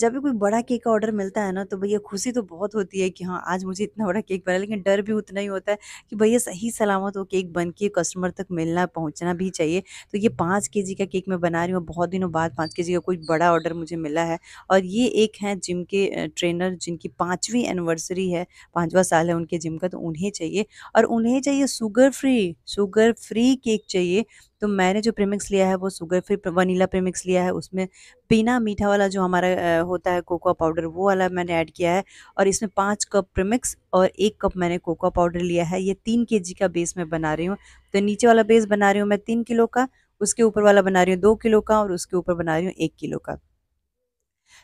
जब भी कोई बड़ा केक का ऑर्डर मिलता है ना तो भैया खुशी तो बहुत होती है कि हाँ आज मुझे इतना बड़ा केक बना लेकिन डर भी उतना ही होता है कि भैया सही सलामत वो केक बन के कस्टमर तक मिलना पहुँचना भी चाहिए तो ये पाँच के का केक मैं बना रही हूँ बहुत दिनों बाद पाँच के का कोई बड़ा ऑर्डर मुझे मिला है और ये एक हैं जिम के ट्रेनर जिनकी पाँचवीं एनिवर्सरी है पाँचवा साल है उनके जिम का तो उन्हें चाहिए और उन्हें चाहिए sugar free sugar free cake चाहिए तो मैंने जो प्रीमिक्स लिया है वो शुगर फ्री वनीला प्रीमिक्स लिया है उसमें बिना मीठा वाला जो हमारा होता है कोकोआ पाउडर वो वाला मैंने ऐड किया है और इसमें पाँच कप प्रीमिक्स और एक कप मैंने कोकोआ पाउडर लिया है ये तीन के का बेस मैं बना रही हूँ तो नीचे वाला बेस बना रही हूँ मैं तीन किलो का उसके ऊपर वाला बना रही हूँ दो किलो का और उसके ऊपर बना रही हूँ एक किलो का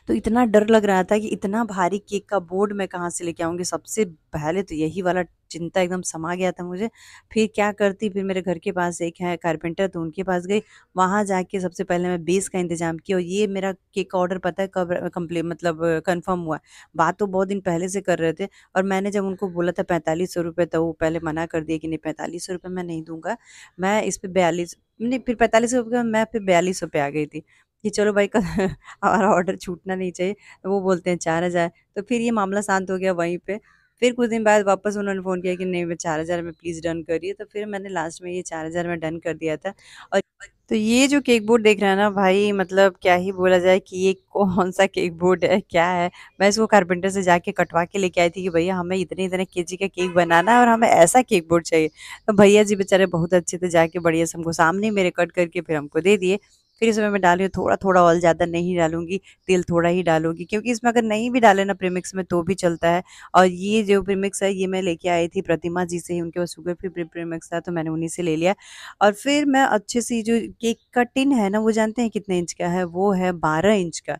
तो इतना डर लग रहा था कि इतना भारी केक का बोर्ड मैं कहाँ से लेके आऊँगी सबसे पहले तो यही वाला चिंता एकदम समा गया था मुझे फिर क्या करती फिर मेरे घर के पास एक है कारपेंटर तो उनके पास गई वहाँ जाके सबसे पहले मैं बेस का इंतजाम किया और ये मेरा केक का ऑर्डर पता है कब कम्प्लीट मतलब कंफर्म हुआ बात तो बहुत दिन पहले से कर रहे थे और मैंने जब उनको बोला था पैंतालीस सौ रुपये तो वो पहले मना कर दिया कि नहीं पैंतालीस सौ रुपये मैं नहीं दूंगा मैं इस पर बयालीस नहीं फिर पैंतालीस सौ रुपये मैं फिर बयालीस सौ पे आ गई थी कि चलो भाई कल हमारा ऑर्डर छूटना नहीं चाहिए वो बोलते हैं चार हज़ार तो फिर ये मामला शांत हो गया वहीं पर फिर कुछ दिन बाद वापस उन्होंने फ़ोन किया कि नहीं मैं चार हज़ार में प्लीज़ डन करिए तो फिर मैंने लास्ट में ये चार हज़ार में डन कर दिया था और तो ये जो केक बोर्ड देख रहे हैं ना भाई मतलब क्या ही बोला जाए कि ये कौन सा केक बोर्ड है क्या है मैं इसको कारपेंटर से जाके कटवा के लेके आई थी कि भैया हमें इतने इतने के जी का केक बनाना है और हमें ऐसा केक बोर्ड चाहिए तो भैया जी बेचारे बहुत अच्छे थे जाके बढ़िया से हमको सामने मेरे कट करके फिर हमको दे दिए फिर इसमें मैं डाली हूँ थोड़ा थोड़ा ऑल ज़्यादा नहीं डालूंगी तेल थोड़ा ही डालूंगी क्योंकि इसमें अगर नहीं भी डाले ना प्रीमिक्स में तो भी चलता है और ये जो प्रीमिक्स है ये मैं लेके आई थी प्रतिमा जी से ही उनके पास शुगर फ्री प्रीमिक्स था तो मैंने उन्हीं से ले लिया और फिर मैं अच्छे से जो केक का टिन है ना वो जानते हैं कितने इंच का है वो है बारह इंच का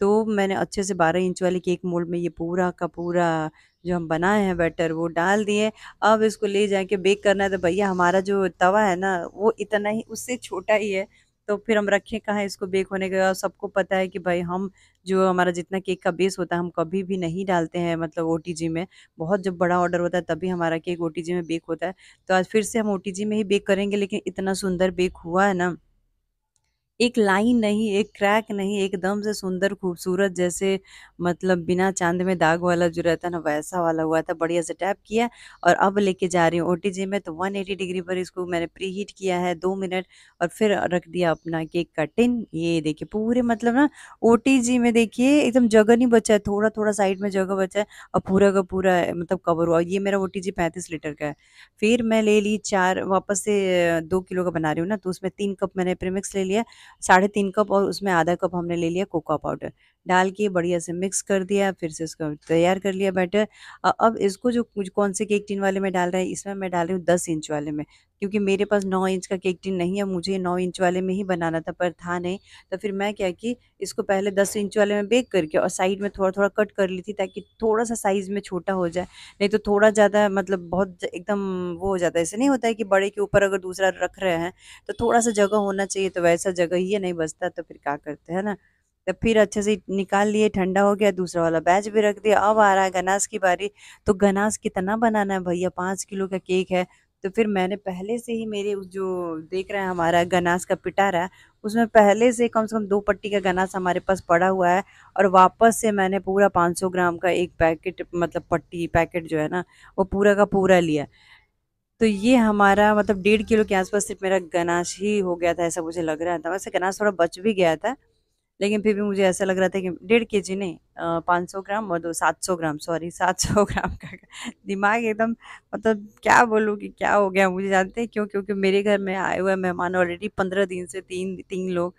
तो मैंने अच्छे से बारह इंच वाले केक मोल्ड में ये पूरा का पूरा जो हम बनाए हैं बैटर वो डाल दिए अब इसको ले जाके बेक करना है तो भैया हमारा जो तवा है ना वो इतना ही उससे छोटा ही है तो फिर हम रखें कहाँ इसको बेक होने के बाद सबको पता है कि भाई हम जो हमारा जितना केक का बेस होता है हम कभी भी नहीं डालते हैं मतलब ओ में बहुत जब बड़ा ऑर्डर होता है तभी हमारा केक ओ में बेक होता है तो आज फिर से हम ओ में ही बेक करेंगे लेकिन इतना सुंदर बेक हुआ है ना एक लाइन नहीं एक क्रैक नहीं एकदम से सुंदर खूबसूरत जैसे मतलब बिना चांद में दाग वाला जो रहता है ना वैसा वाला हुआ था बढ़िया से टैप किया और अब लेके जा रही हूँ ओ में तो 180 डिग्री पर इसको मैंने प्री हीट किया है दो मिनट और फिर रख दिया अपना केक कटिन ये देखिए पूरे मतलब ना ओ में देखिए एकदम जगह नहीं बचा है थोड़ा थोड़ा साइड में जगह बचा है और पूरा का पूरा मतलब कवर हुआ ये मेरा ओ टी लीटर का है फिर मैं ले ली चार वापस से दो किलो का बना रही हूँ ना तो उसमें तीन कप मैंने प्रीमिक्स ले लिया साढ़े तीन कप और उसमें आधा कप हमने ले लिया कोका पाउडर डाल के बढ़िया से मिक्स कर दिया फिर से इसको तैयार कर लिया बैटर अब इसको जो कौन से केक टिन वाले में डाल रहे हैं इसमें मैं डाल रही हूँ दस इंच वाले में क्योंकि मेरे पास नौ इंच का केक टिन नहीं है मुझे नौ इंच वाले में ही बनाना था पर था नहीं तो फिर मैं क्या कि इसको पहले दस इंच वाले में बेक करके और साइड में थोड़ा थोड़ा कट कर ली थी ताकि थोड़ा सा साइज़ में छोटा हो जाए नहीं तो थोड़ा ज़्यादा मतलब बहुत एकदम वो हो जाता है ऐसे नहीं होता है कि बड़े के ऊपर अगर दूसरा रख रहे हैं तो थोड़ा सा जगह होना चाहिए तो वैसा जगह ही नहीं बचता तो फिर क्या करते हैं ना तब फिर अच्छे से निकाल लिए ठंडा हो गया दूसरा वाला बैच भी रख दिया अब आ रहा है गनास की बारी तो गनास कितना बनाना है भैया पाँच किलो का केक है तो फिर मैंने पहले से ही मेरे जो देख रहे हैं हमारा गनास का पिटारा उसमें पहले से कम से कम दो पट्टी का गनास हमारे पास पड़ा हुआ है और वापस से मैंने पूरा 500 ग्राम का एक पैकेट मतलब पट्टी पैकेट जो है ना वो पूरा का पूरा लिया तो ये हमारा मतलब डेढ़ किलो के आसपास सिर्फ मेरा गनाश ही हो गया था ऐसा मुझे लग रहा था वैसे गनाश थोड़ा बच भी गया था लेकिन फिर भी मुझे ऐसा लग रहा था कि डेढ़ के जी नहीं पाँच सौ ग्राम और दो सात सौ ग्राम सॉरी सात सौ ग्राम का दिमाग एकदम मतलब क्या बोलूँ कि क्या हो गया मुझे जानते हैं क्यों क्योंकि मेरे घर में आए हुए मेहमान ऑलरेडी पंद्रह दिन से तीन तीन लोग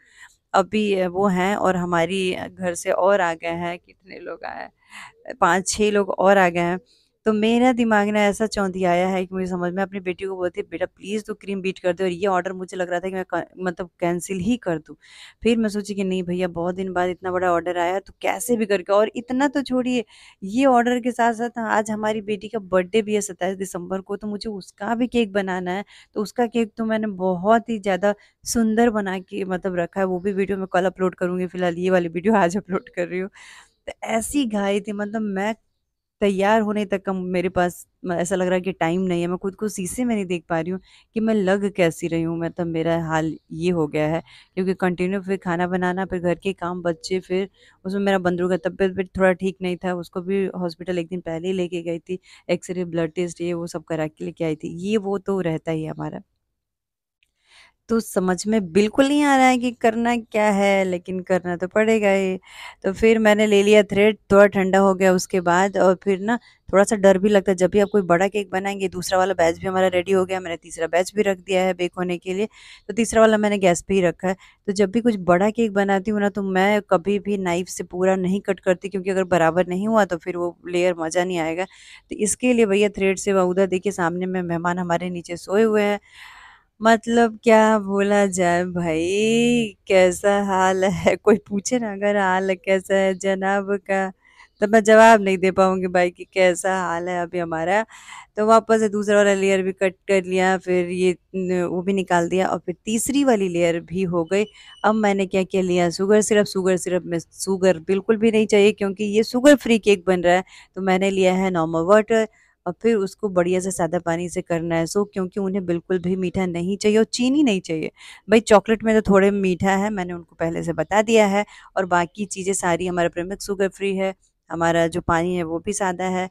अभी वो हैं और हमारी घर से और आ गए हैं कितने लोग आए हैं पाँच छः लोग और आ गए हैं तो मेरा दिमाग ना ऐसा चौंधी आया है कि मुझे समझ में अपनी बेटी को बोलती है बेटा प्लीज़ तो क्रीम बीट कर दे और ये ऑर्डर मुझे लग रहा था कि मैं मतलब कैंसिल ही कर दूँ फिर मैं सोची कि नहीं भैया बहुत दिन बाद इतना बड़ा ऑर्डर आया तो कैसे भी करके और इतना तो छोड़िए ये ऑर्डर के साथ साथ आज हमारी बेटी का बर्थडे भी है सत्ताईस दिसंबर को तो मुझे उसका भी केक बनाना है तो उसका केक तो मैंने बहुत ही ज़्यादा सुंदर बना के मतलब रखा है वो भी वीडियो मैं कल अपलोड करूँगी फिलहाल ये वाली वीडियो आज अपलोड कर रही हूँ तो ऐसी घाई थी मतलब मैं तैयार होने तक का मेरे पास ऐसा लग रहा है कि टाइम नहीं है मैं खुद को शीशे में नहीं देख पा रही हूँ कि मैं लग कैसी रही हूँ मतलब मेरा हाल ये हो गया है क्योंकि कंटिन्यू फिर खाना बनाना फिर घर के काम बच्चे फिर उसमें मेरा बंदरू का तबियत भी थोड़ा ठीक नहीं था उसको भी हॉस्पिटल एक दिन पहले ही लेके गई थी एक्सरे ब्लड टेस्ट ये वो सब करा के लेके आई थी ये वो तो रहता ही है हमारा तो समझ में बिल्कुल नहीं आ रहा है कि करना क्या है लेकिन करना तो पड़ेगा ही तो फिर मैंने ले लिया थ्रेड थोड़ा ठंडा हो गया उसके बाद और फिर ना थोड़ा सा डर भी लगता है जब भी आप कोई बड़ा केक बनाएंगे दूसरा वाला बैच भी हमारा रेडी हो गया मैंने तीसरा बैच भी रख दिया है बेक होने के लिए तो तीसरा वाला मैंने गैस पर ही रखा है तो जब भी कुछ बड़ा केक बनाती हूँ ना तो मैं कभी भी नाइफ से पूरा नहीं कट करती क्योंकि अगर बराबर नहीं हुआ तो फिर वो लेयर मज़ा नहीं आएगा तो इसके लिए भैया थ्रेड से वह उधर देखिए सामने में मेहमान हमारे नीचे सोए हुए हैं मतलब क्या बोला जाए भाई, कैसा हाल है? कोई पूछे ना अगर हाल कैसा है जनाब का, तब मैं जवाब नहीं दे पाऊँगी भाई कि कैसा हाल है अभी हमारा। तो वापस से दूसरा वाला लेयर भी कट कर लिया, फिर ये वो भी निकाल दिया और फिर तीसरी वाली लेयर भी हो गई। अब मैंने क्या किया लिया शुगर सिरप, शुगर सिरप में शुगर बिल्कुल भी नहीं चाहिए क्योंकि ये शुगर फ्री केक बन रहा है। तो मैंने लिया है नॉर्मल वाटर और फिर उसको बढ़िया से सादा पानी से करना है सो क्योंकि उन्हें बिल्कुल भी मीठा नहीं चाहिए और चीनी नहीं चाहिए भाई चॉकलेट में तो थोड़े मीठा है मैंने उनको पहले से बता दिया है और बाकी चीज़ें सारी हमारा प्रेमिक शुगर फ्री है हमारा जो पानी है वो भी सादा है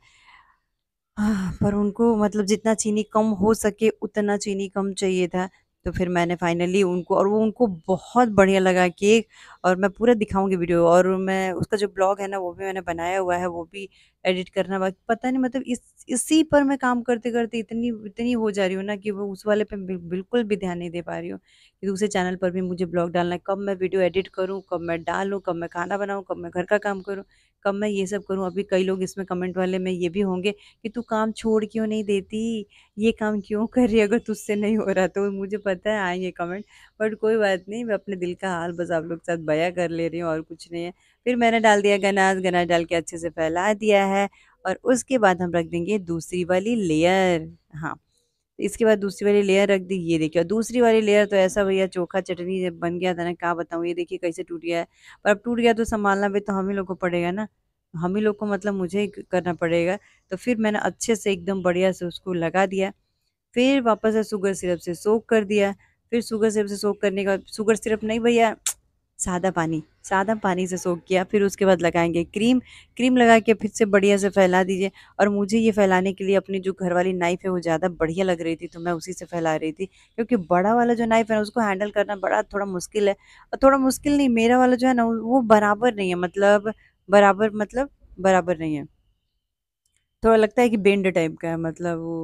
पर उनको मतलब जितना चीनी कम हो सके उतना चीनी कम चाहिए था तो फिर मैंने फाइनली उनको और वो उनको बहुत बढ़िया लगा केक और मैं पूरा दिखाऊंगी वीडियो और मैं उसका जो ब्लॉग है ना वो भी मैंने बनाया हुआ है वो भी एडिट करना बाकी पता नहीं मतलब इस इसी पर मैं काम करते करते इतनी इतनी हो जा रही हूँ ना कि वो उस वाले पे बिल्कुल भी ध्यान नहीं दे पा रही हूँ कि दूसरे चैनल पर भी मुझे ब्लॉग डालना है कब मैं वीडियो एडिट करूँ कब मैं डालूँ कब मैं खाना बनाऊँ कब मैं घर का काम करूँ कब मैं ये सब करूँ अभी कई लोग इसमें कमेंट वाले में ये भी होंगे कि तू काम छोड़ क्यों नहीं देती ये काम क्यों कर रही अगर तुझसे नहीं हो रहा तो मुझे पता है आएंगे कमेंट बट कोई बात नहीं मैं अपने दिल का हाल बस आप लोग के साथ बया कर ले रही हूँ और कुछ नहीं है फिर मैंने डाल दिया गनाज गनाज डाल के अच्छे से फैला दिया है और उसके बाद हम रख देंगे दूसरी वाली लेयर हाँ इसके बाद दूसरी वाली लेयर रख दी ये देखिए और दूसरी वाली लेयर तो ऐसा भैया चोखा चटनी बन गया था ना क्या बताऊँ ये देखिए कैसे टूट गया है पर अब टूट गया तो संभालना भी तो हम ही लोग को पड़ेगा ना हम ही लोग को मतलब मुझे ही करना पड़ेगा तो फिर मैंने अच्छे से एकदम बढ़िया से उसको लगा दिया फिर वापस से शुगर सिरप से सोख कर दिया फिर शुगर सिरप से सोख करने का शुगर सिरप नहीं भैया सादा पानी सादा पानी से सोख किया फिर उसके बाद लगाएंगे क्रीम क्रीम लगा के फिर से बढ़िया से फैला दीजिए और मुझे ये फैलाने के लिए अपनी जो घर वाली नाइफ़ है वो ज़्यादा बढ़िया लग रही थी तो मैं उसी से फैला रही थी क्योंकि बड़ा वाला जो नाइफ़ है ना उसको हैंडल करना बड़ा थोड़ा मुश्किल है और थोड़ा मुश्किल नहीं मेरा वाला जो है ना वो बराबर नहीं है मतलब बराबर मतलब बराबर नहीं है थोड़ा लगता है कि बेंड टाइप का है मतलब वो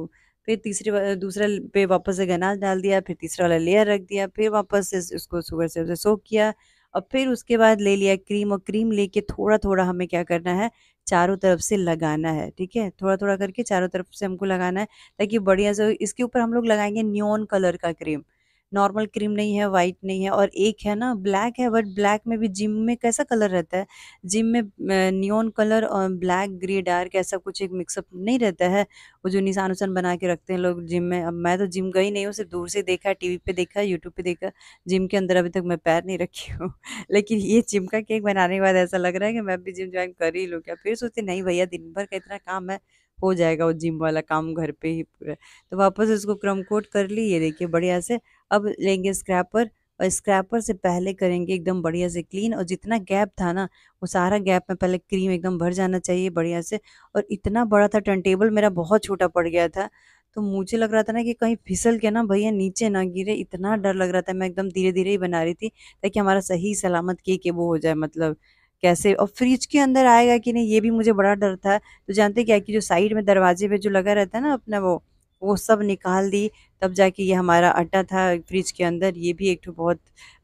फिर तीसरी दूसरा पे वापस से गनाज डाल दिया फिर तीसरा वाला लेयर रख दिया फिर वापस से उसको शुगर से उसे सोख किया और फिर उसके बाद ले लिया क्रीम और क्रीम लेके थोड़ा थोड़ा हमें क्या करना है चारों तरफ से लगाना है ठीक है थोड़ा थोड़ा करके चारों तरफ से हमको लगाना है ताकि बढ़िया से इसके ऊपर हम लोग लगाएंगे न्योन कलर का क्रीम नॉर्मल क्रीम नहीं है वाइट नहीं है और एक है ना ब्लैक है बट ब्लैक में भी जिम में कैसा कलर रहता है जिम में न्योन कलर और ब्लैक ग्रे डार्क ऐसा कुछ एक मिक्सअप नहीं रहता है वो जो निशान उसान बना के रखते हैं लोग जिम में अब मैं तो जिम गई नहीं हूँ सिर्फ दूर से देखा टी वी पर देखा यूट्यूब पर देखा जिम के अंदर अभी तक मैं पैर नहीं रखी हूँ लेकिन ये जिम का केक बनाने के बाद ऐसा लग रहा है कि मैं भी जिम ज्वाइन कर ही लूँ क्या फिर सोचते नहीं भैया दिन भर का इतना काम है हो जाएगा वो जिम वाला काम घर पे ही पूरा तो वापस इसको क्रम कोट कर ली ये देखिए बढ़िया से अब लेंगे स्क्रैपर और स्क्रैपर से पहले करेंगे एकदम बढ़िया से क्लीन और जितना गैप था ना वो सारा गैप में पहले क्रीम एकदम भर जाना चाहिए बढ़िया से और इतना बड़ा था टर्न टेबल मेरा बहुत छोटा पड़ गया था तो मुझे लग रहा था ना कि कहीं फिसल के ना भैया नीचे ना गिरे इतना डर लग रहा था मैं एकदम धीरे धीरे ही बना रही थी ताकि हमारा सही सलामत केक वो हो जाए मतलब कैसे और फ्रिज के अंदर आएगा कि नहीं ये भी मुझे बड़ा डर था तो जानते क्या कि जो साइड में दरवाजे पे जो लगा रहता है ना अपना वो वो सब निकाल दी तब जाके ये हमारा आटा था फ्रिज के अंदर ये भी एक तो बहुत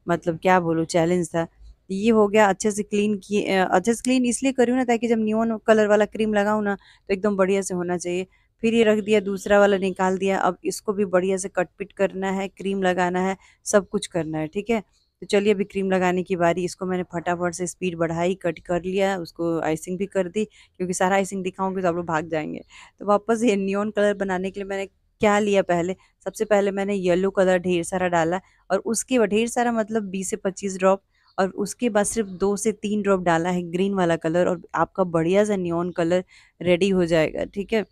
मतलब क्या बोलूँ चैलेंज था ये हो गया अच्छे से क्लीन किए अच्छे से क्लीन इसलिए करूँ ना ताकि जब न्यून कलर वाला क्रीम लगाऊँ ना तो एकदम बढ़िया से होना चाहिए फिर ये रख दिया दूसरा वाला निकाल दिया अब इसको भी बढ़िया से कट पिट करना है क्रीम लगाना है सब कुछ करना है ठीक है तो चलिए अभी क्रीम लगाने की बारी इसको मैंने फटाफट से स्पीड बढ़ाई कट कर लिया उसको आइसिंग भी कर दी क्योंकि सारा आइसिंग दिखाऊंगी तो आप लोग भाग जाएंगे तो वापस ये न्योन कलर बनाने के लिए मैंने क्या लिया पहले सबसे पहले मैंने येलो कलर ढेर सारा डाला और उसके बाद ढेर सारा मतलब बीस से पच्चीस ड्रॉप और उसके बाद सिर्फ दो से तीन ड्रॉप डाला है ग्रीन वाला कलर और आपका बढ़िया सा न्योन कलर रेडी हो जाएगा ठीक है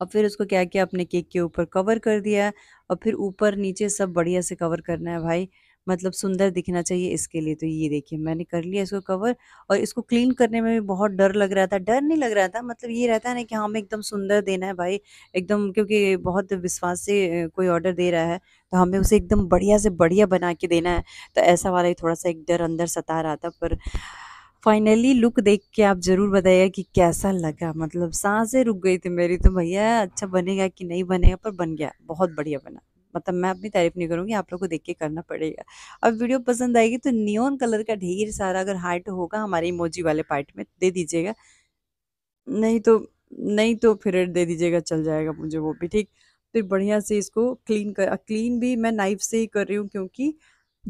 और फिर उसको क्या किया अपने केक के ऊपर कवर कर दिया और फिर ऊपर नीचे सब बढ़िया से कवर करना है भाई मतलब सुंदर दिखना चाहिए इसके लिए तो ये देखिए मैंने कर लिया इसको कवर और इसको क्लीन करने में भी बहुत डर लग रहा था डर नहीं लग रहा था मतलब ये रहता है ना कि हाँ, हमें एकदम सुंदर देना है भाई एकदम क्योंकि बहुत विश्वास से कोई ऑर्डर दे रहा है तो हमें उसे एकदम बढ़िया से बढ़िया बना के देना है तो ऐसा वाला ही थोड़ा सा एक डर अंदर सता रहा था पर फाइनली लुक देख के आप ज़रूर बताइएगा कि कैसा लगा मतलब सांसें रुक गई थी मेरी तो भैया अच्छा बनेगा कि नहीं बनेगा पर बन गया बहुत बढ़िया बना मतलब मैं अपनी तारीफ़ नहीं करूँगी आप लोग को देख के करना पड़ेगा अब वीडियो पसंद आएगी तो नियोन कलर का ढेर सारा अगर हार्ट होगा हमारे इमोजी वाले पार्ट में दे दीजिएगा नहीं तो नहीं तो फिर दे दीजिएगा चल जाएगा मुझे वो भी ठीक फिर तो बढ़िया से इसको क्लीन कर क्लीन भी मैं नाइफ से ही कर रही हूँ क्योंकि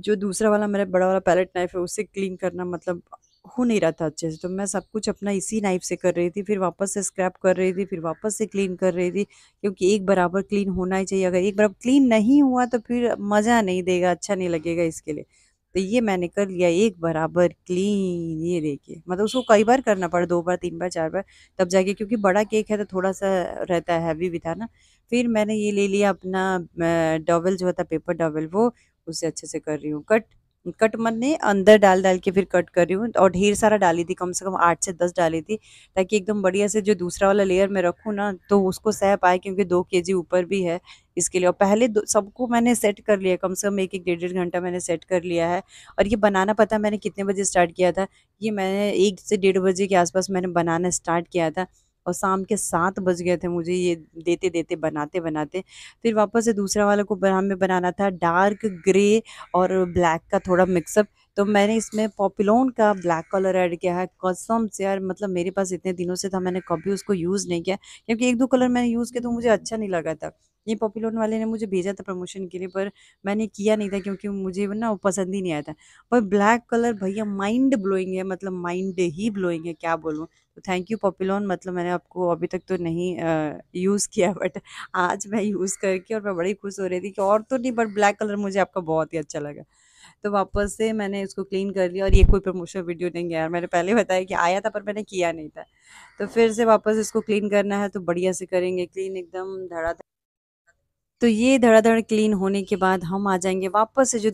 जो दूसरा वाला मेरा बड़ा वाला पैलेट नाइफ है उससे क्लीन करना मतलब हो नहीं रहा था अच्छे से तो मैं सब कुछ अपना इसी नाइफ से कर रही थी फिर वापस से स्क्रैप कर रही थी फिर वापस से क्लीन कर रही थी क्योंकि एक बराबर क्लीन होना ही चाहिए अगर एक बराबर क्लीन नहीं हुआ तो फिर मज़ा नहीं देगा अच्छा नहीं लगेगा इसके लिए तो ये मैंने कर लिया एक बराबर क्लीन ये देखिए मतलब उसको कई बार करना पड़ा दो बार तीन बार चार बार तब जाके क्योंकि बड़ा केक है तो थोड़ा सा रहता है हैवी भी था ना फिर मैंने ये ले लिया अपना डबल जो होता पेपर डबल वो उसे अच्छे से कर रही हूँ कट कट मैंने अंदर डाल डाल के फिर कट कर रही हूँ और ढेर सारा डाली थी कम से कम आठ से दस डाली थी ताकि एकदम बढ़िया से जो दूसरा वाला लेयर मैं रखूँ ना तो उसको सह पाए क्योंकि दो के ऊपर भी है इसके लिए और पहले सबको मैंने सेट कर लिया कम से कम एक एक डेढ़ डेढ़ घंटा मैंने सेट कर लिया है और ये बनाना पता मैंने कितने बजे स्टार्ट किया था ये मैंने एक से डेढ़ बजे के आसपास मैंने बनाना स्टार्ट किया था और शाम के सात बज गए थे मुझे ये देते देते बनाते बनाते फिर वापस से दूसरा वाला को हमें बनाना था डार्क ग्रे और ब्लैक का थोड़ा मिक्सअप तो मैंने इसमें पॉपिलोन का ब्लैक कलर ऐड किया है कसम से यार मतलब मेरे पास इतने दिनों से था मैंने कभी उसको यूज़ नहीं किया क्योंकि एक दो कलर मैंने यूज़ किया तो मुझे अच्छा नहीं लगा था ये पॉपी लोन वाले ने मुझे भेजा था प्रमोशन के लिए पर मैंने किया नहीं था क्योंकि मुझे ना वो पसंद ही नहीं आया था पर ब्लैक कलर भैया माइंड ब्लोइंग है मतलब माइंड ही ब्लोइंग है क्या बोलूँ तो थैंक यू पॉपिलोन मतलब मैंने आपको अभी तक तो नहीं यूज़ किया बट आज मैं यूज़ करके और मैं बड़ी खुश हो रही थी कि और तो नहीं बट ब्लैक कलर मुझे आपका बहुत ही अच्छा लगा तो वापस से मैंने इसको क्लीन कर लिया और ये कोई प्रमोशन वीडियो नहीं गया मैंने पहले बताया कि आया था पर मैंने किया नहीं था तो फिर से वापस इसको क्लीन करना है तो बढ़िया से करेंगे क्लीन एकदम धड़ाधड़ तो ये धड़ाधड़ क्लीन होने के बाद हम आ जाएंगे वापस से जो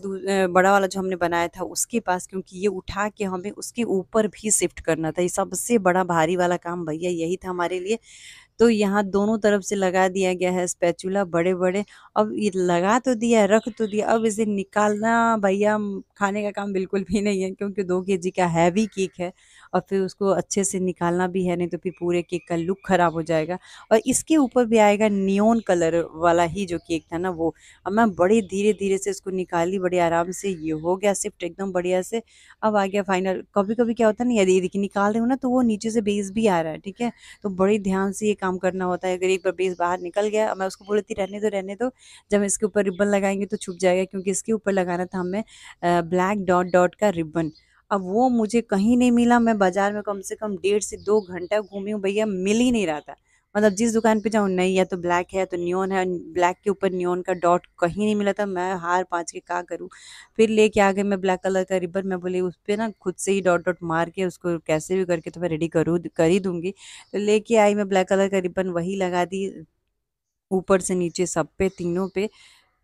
बड़ा वाला जो हमने बनाया था उसके पास क्योंकि ये उठा के हमें उसके ऊपर भी शिफ्ट करना था ये सबसे बड़ा भारी वाला काम भैया यही था हमारे लिए तो यहाँ दोनों तरफ से लगा दिया गया है स्पैचुला बड़े बड़े अब ये लगा तो दिया रख तो दिया अब इसे निकालना भैया खाने का काम बिल्कुल भी नहीं है क्योंकि दो के जी का हैवी केक है और फिर उसको अच्छे से निकालना भी है नहीं तो फिर पूरे केक का लुक ख़राब हो जाएगा और इसके ऊपर भी आएगा नियोन कलर वाला ही जो केक था ना वो अब मैं बड़े धीरे धीरे से इसको निकाली बड़े आराम से ये हो गया सिफ्ट एकदम बढ़िया से अब आ गया फाइनल कभी कभी क्या होता है ना यदि निकाल रहे हो ना तो वो नीचे से बेस भी आ रहा है ठीक है तो बड़े ध्यान से ये काम करना होता है अगर एक बार बेस बाहर निकल गया मैं उसको बोलती रहने दो रहने दो जब इसके ऊपर रिबन लगाएंगे तो छुप जाएगा क्योंकि इसके ऊपर लगाना था हमें ब्लैक डॉट डॉट का रिबन अब वो मुझे कहीं नहीं मिला मैं बाज़ार में कम से कम डेढ़ से दो घंटा घूमी हूँ भैया मिल ही नहीं रहा था मतलब जिस दुकान पे जाऊँ नहीं या तो ब्लैक है तो न्योन है ब्लैक के ऊपर न्योन का डॉट कहीं नहीं मिला था मैं हार पाँच के का करूँ फिर लेके आ गए मैं ब्लैक कलर का रिबन मैं बोली उस पर ना खुद से ही डॉट डॉट मार के उसको कैसे भी करके तो मैं रेडी करूँ कर ही दूंगी तो लेके आई मैं ब्लैक कलर का रिबन वही लगा दी ऊपर से नीचे सब पे तीनों पे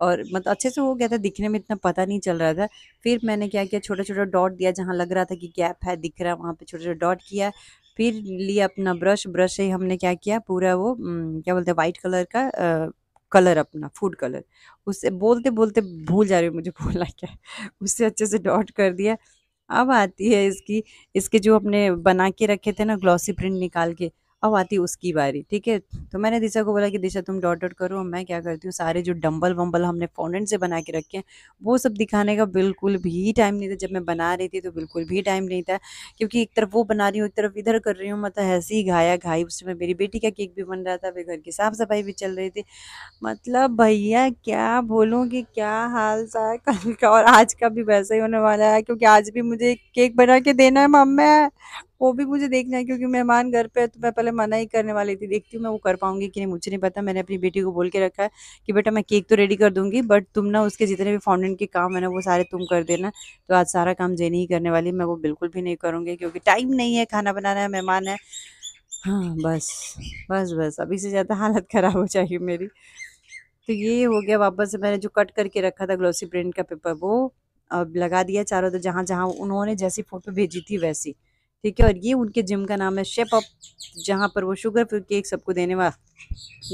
और मतलब अच्छे से हो गया था दिखने में इतना पता नहीं चल रहा था फिर मैंने क्या किया छोटा छोटा डॉट दिया जहाँ लग रहा था कि गैप है दिख रहा है वहाँ पर छोटा छोटा डॉट किया फिर लिया अपना ब्रश ब्रश से हमने क्या किया पूरा वो क्या बोलते हैं वाइट कलर का आ, कलर अपना फूड कलर उससे बोलते बोलते भूल जा रही हूँ मुझे बोला क्या उससे अच्छे से डॉट कर दिया अब आती है इसकी इसके जो अपने बना के रखे थे ना ग्लॉसी प्रिंट निकाल के अब आती उसकी बारी ठीक है तो मैंने दिशा को बोला कि दिशा तुम डॉट डॉट करो मैं क्या करती हूँ सारे जो डम्बल वम्बल हमने फोनेंट से बना के रखे हैं वो सब दिखाने का बिल्कुल भी टाइम नहीं था जब मैं बना रही थी तो बिल्कुल भी टाइम नहीं था क्योंकि एक तरफ वो बना रही हूँ एक तरफ इधर कर रही हूँ मतलब ऐसे ही घाया घाई उस समय मेरी बेटी का केक भी बन रहा था फिर घर की साफ़ सफाई भी चल रही थी मतलब भैया क्या बोलूँ कि क्या हाल था कल का और आज का भी वैसा ही होने वाला है क्योंकि आज भी मुझे केक बना के देना है मम्मा वो भी मुझे देखना है क्योंकि मेहमान घर पे है तो मैं पहले मना ही करने वाली थी देखती हूँ मैं वो कर पाऊंगी कि नहीं मुझे नहीं पता मैंने अपनी बेटी को बोल के रखा है कि बेटा मैं केक तो रेडी कर दूंगी बट तुम ना उसके जितने भी फाउंडेंट के काम है ना वो सारे तुम कर देना तो आज सारा काम जेनी ही करने वाली मैं वो बिल्कुल भी नहीं करूँगी क्योंकि टाइम नहीं है खाना बनाना है मेहमान है हाँ बस बस बस अभी से ज़्यादा हालत ख़राब हो जाएगी मेरी तो ये हो गया वापस से मैंने जो कट करके रखा था ग्लोसी प्रिंट का पेपर वो अब लगा दिया चारों तो जहाँ जहाँ उन्होंने जैसी फ़ोटो भेजी थी वैसी ठीक है और ये उनके जिम का नाम है शेप अप जहाँ पर वो शुगर फ्री केक सबको देने वा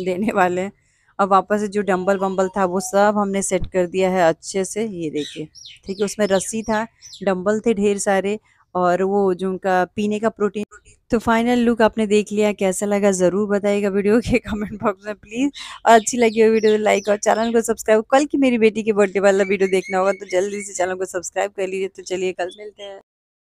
देने वाले हैं और वापस से जो डम्बल बम्बल था वो सब हमने सेट कर दिया है अच्छे से ये देखिए ठीक है उसमें रस्सी था डम्बल थे ढेर सारे और वो जो उनका पीने का प्रोटीन तो फाइनल लुक आपने देख लिया कैसा लगा ज़रूर बताइएगा वीडियो के कमेंट बॉक्स में प्लीज़ और अच्छी लगी हो वीडियो लाइक और चैनल को सब्सक्राइब कल की मेरी बेटी के बर्थडे वाला वीडियो देखना होगा तो जल्दी से चैनल को सब्सक्राइब कर लीजिए तो चलिए कल मिलते हैं